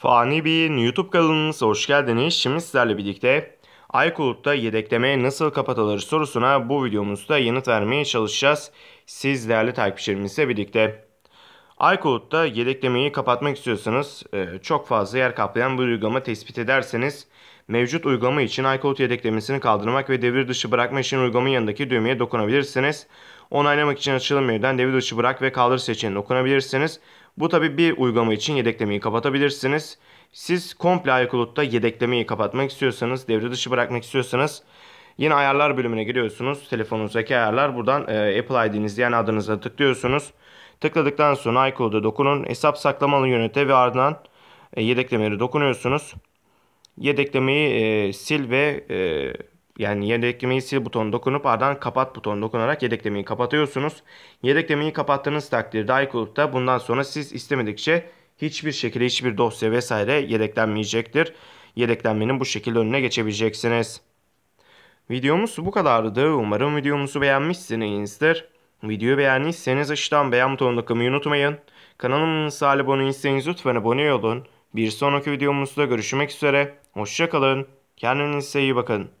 Fani Bey'in YouTube kanalımıza hoş geldiniz. Şimdi sizlerle birlikte iCloud'da yedekleme nasıl kapatılır sorusuna bu videomuzda yanıt vermeye çalışacağız. Siz değerli takipçilerimizle birlikte. iCloud'da yedeklemeyi kapatmak istiyorsanız e, çok fazla yer kaplayan bir uygulama tespit ederseniz mevcut uygulama için iCloud yedeklemesini kaldırmak ve devir dışı bırakma için uygulamanın yanındaki düğmeye dokunabilirsiniz. Onaylamak için açılım menüden devir dışı bırak ve kaldır seçeneğine dokunabilirsiniz. Bu tabi bir uygulama için yedeklemeyi kapatabilirsiniz. Siz komple iCloud'da yedeklemeyi kapatmak istiyorsanız, devre dışı bırakmak istiyorsanız yine ayarlar bölümüne giriyorsunuz. Telefonunuzdaki ayarlar buradan e, Apple ID'niz yani adınıza tıklıyorsunuz. Tıkladıktan sonra iCloud'a dokunun. Hesap saklamalı yönete ve ardından e, yedeklemeleri dokunuyorsunuz. Yedeklemeyi e, sil ve e, yani yedeklemeyi sil butonu dokunup ardından kapat butonu dokunarak yedeklemeyi kapatıyorsunuz. Yedeklemeyi kapattığınız takdirde iCloud'da bundan sonra siz istemedikçe hiçbir şekilde hiçbir dosya vesaire yedeklenmeyecektir. Yedeklenmenin bu şekilde önüne geçebileceksiniz. Videomuz bu kadardı. Umarım videomuzu beğenmişsinizdir. Videoyu beğendiyseniz aşağıdan beğen butonuna tıklamayı unutmayın. Kanalımıza abone değilseniz lütfen abone olun. Bir sonraki videomuzda görüşmek üzere. Hoşçakalın. Kendinize iyi bakın.